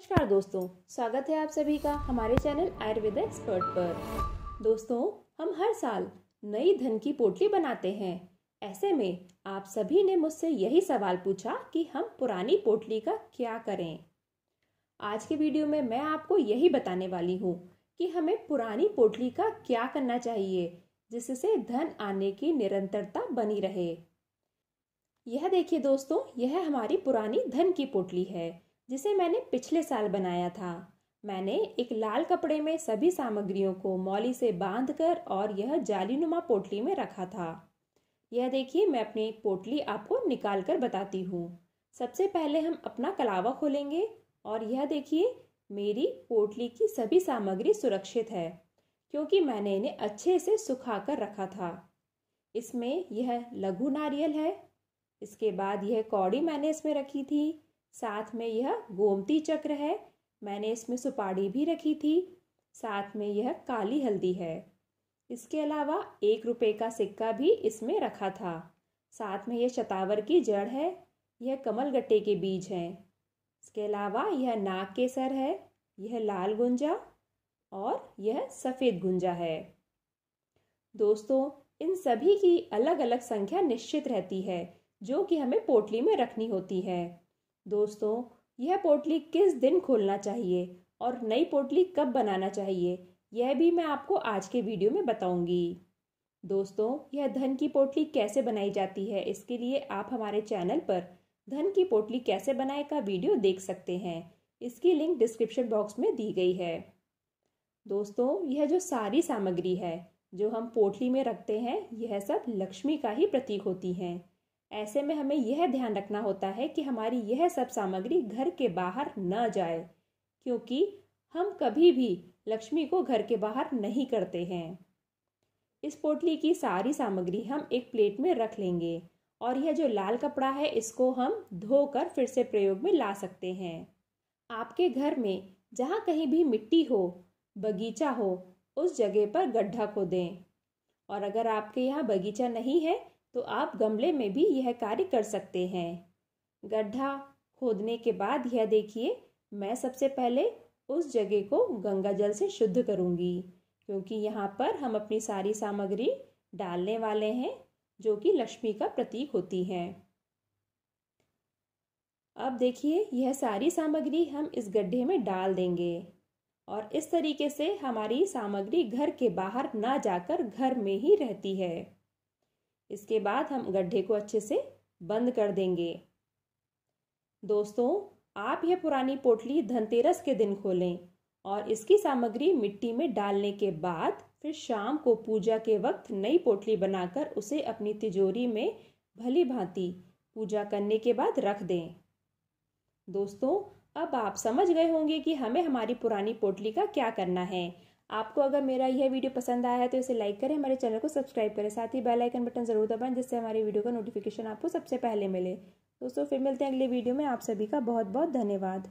नमस्कार दोस्तों स्वागत है आप सभी का हमारे चैनल आयुर्वेद एक्सपर्ट पर दोस्तों हम हर साल नई धन की पोटली बनाते हैं ऐसे में आप सभी ने मुझसे यही सवाल पूछा कि हम पुरानी पोटली का क्या करें आज के वीडियो में मैं आपको यही बताने वाली हूँ कि हमें पुरानी पोटली का क्या करना चाहिए जिससे धन आने की निरंतरता बनी रहे यह देखिए दोस्तों यह हमारी पुरानी धन की पोटली है जिसे मैंने पिछले साल बनाया था मैंने एक लाल कपड़े में सभी सामग्रियों को मौली से बांध कर और यह जालीनुमा पोटली में रखा था यह देखिए मैं अपनी पोटली आपको निकाल कर बताती हूँ सबसे पहले हम अपना कलावा खोलेंगे और यह देखिए मेरी पोटली की सभी सामग्री सुरक्षित है क्योंकि मैंने इन्हें अच्छे से सुखा कर रखा था इसमें यह लघु नारियल है इसके बाद यह कौड़ी मैंने इसमें रखी थी साथ में यह गोमती चक्र है मैंने इसमें सुपाड़ी भी रखी थी साथ में यह काली हल्दी है इसके अलावा एक रुपए का सिक्का भी इसमें रखा था साथ में यह शतावर की जड़ है यह कमल गट्टे के बीज हैं इसके अलावा यह नाग केसर है यह लाल गुंजा और यह सफ़ेद गुंजा है दोस्तों इन सभी की अलग अलग संख्या निश्चित रहती है जो कि हमें पोटली में रखनी होती है दोस्तों यह पोटली किस दिन खोलना चाहिए और नई पोटली कब बनाना चाहिए यह भी मैं आपको आज के वीडियो में बताऊंगी दोस्तों यह धन की पोटली कैसे बनाई जाती है इसके लिए आप हमारे चैनल पर धन की पोटली कैसे बनाए का वीडियो देख सकते हैं इसकी लिंक डिस्क्रिप्शन बॉक्स में दी गई है दोस्तों यह जो सारी सामग्री है जो हम पोटली में रखते हैं यह सब लक्ष्मी का ही प्रतीक होती हैं ऐसे में हमें यह ध्यान रखना होता है कि हमारी यह सब सामग्री घर के बाहर न जाए क्योंकि हम कभी भी लक्ष्मी को घर के बाहर नहीं करते हैं इस पोटली की सारी सामग्री हम एक प्लेट में रख लेंगे और यह जो लाल कपड़ा है इसको हम धोकर फिर से प्रयोग में ला सकते हैं आपके घर में जहाँ कहीं भी मिट्टी हो बगीचा हो उस जगह पर गड्ढा खोदें और अगर आपके यहाँ बगीचा नहीं है तो आप गमले में भी यह कार्य कर सकते हैं गड्ढा खोदने के बाद यह देखिए मैं सबसे पहले उस जगह को गंगा जल से शुद्ध करूंगी क्योंकि यहाँ पर हम अपनी सारी सामग्री डालने वाले हैं जो कि लक्ष्मी का प्रतीक होती है अब देखिए यह सारी सामग्री हम इस गड्ढे में डाल देंगे और इस तरीके से हमारी सामग्री घर के बाहर ना जाकर घर में ही रहती है इसके बाद हम गड्ढे को अच्छे से बंद कर देंगे दोस्तों आप यह पुरानी पोटली धनतेरस के दिन खोलें और इसकी सामग्री मिट्टी में डालने के बाद फिर शाम को पूजा के वक्त नई पोटली बनाकर उसे अपनी तिजोरी में भली भांति पूजा करने के बाद रख दें दोस्तों अब आप समझ गए होंगे कि हमें हमारी पुरानी पोटली का क्या करना है आपको अगर मेरा यह वीडियो पसंद आया है तो इसे लाइक करें हमारे चैनल को सब्सक्राइब करें साथ ही बेल आइकन बटन जरूर दबाएं जिससे हमारी वीडियो का नोटिफिकेशन आपको सबसे पहले मिले दोस्तों फिर मिलते हैं अगले वीडियो में आप सभी का बहुत बहुत धन्यवाद